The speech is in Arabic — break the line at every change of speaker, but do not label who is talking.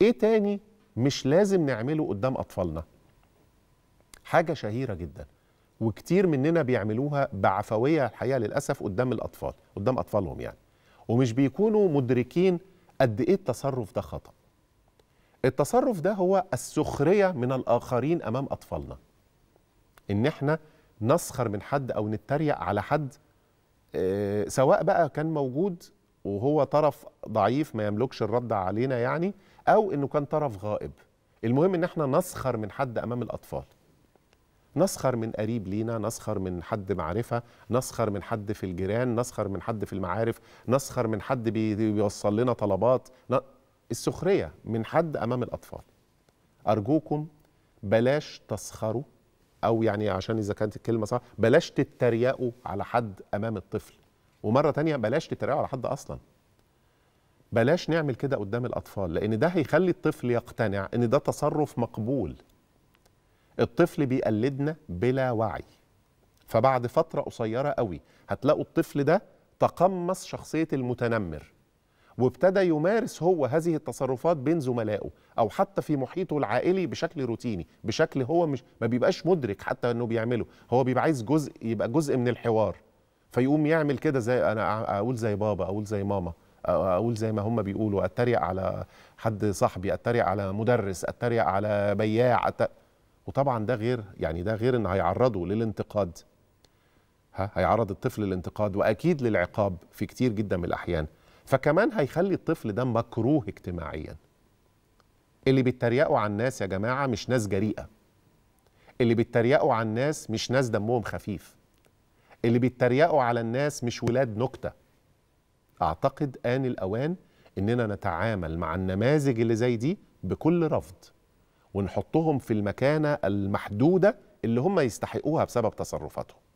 ايه تاني مش لازم نعمله قدام اطفالنا حاجه شهيره جدا وكتير مننا بيعملوها بعفويه الحقيقه للاسف قدام الاطفال قدام اطفالهم يعني ومش بيكونوا مدركين قد ايه التصرف ده خطأ التصرف ده هو السخريه من الاخرين امام اطفالنا ان احنا نسخر من حد او نتريق على حد آه، سواء بقى كان موجود وهو طرف ضعيف ما يملكش الرد علينا يعني او انه كان طرف غائب المهم ان احنا نسخر من حد امام الاطفال نسخر من قريب لينا نسخر من حد معرفة نسخر من حد في الجيران نسخر من حد في المعارف نسخر من حد بيوصل لنا طلبات السخرية من حد أمام الأطفال أرجوكم بلاش تسخروا أو يعني عشان إذا كانت الكلمة صح بلاش تتريقوا على حد أمام الطفل ومره تانية بلاش تتريقوا على حد اصلا بلاش نعمل كده قدام الاطفال لان ده هيخلي الطفل يقتنع ان ده تصرف مقبول الطفل بيقلدنا بلا وعي فبعد فتره قصيره قوي هتلاقوا الطفل ده تقمص شخصيه المتنمر وابتدى يمارس هو هذه التصرفات بين زملائه او حتى في محيطه العائلي بشكل روتيني بشكل هو مش ما بيبقاش مدرك حتى انه بيعمله هو بيبقى عايز جزء يبقى جزء من الحوار فيقوم يعمل كده زي انا اقول زي بابا اقول زي ماما اقول زي ما هم بيقولوا اتريق على حد صاحبي اتريق على مدرس اتريق على بياع أتريق وطبعا ده غير يعني ده غير ان هيعرضه للانتقاد ها هيعرض الطفل للانتقاد واكيد للعقاب في كتير جدا من الاحيان فكمان هيخلي الطفل ده مكروه اجتماعيا اللي بيتريقوا على الناس يا جماعه مش ناس جريئه اللي بيتريقوا على الناس مش ناس دمهم خفيف اللي بيتريقوا على الناس مش ولاد نكتة أعتقد آن الأوان إننا نتعامل مع النماذج اللي زي دي بكل رفض ونحطهم في المكانة المحدودة اللي هم يستحقوها بسبب تصرفاتهم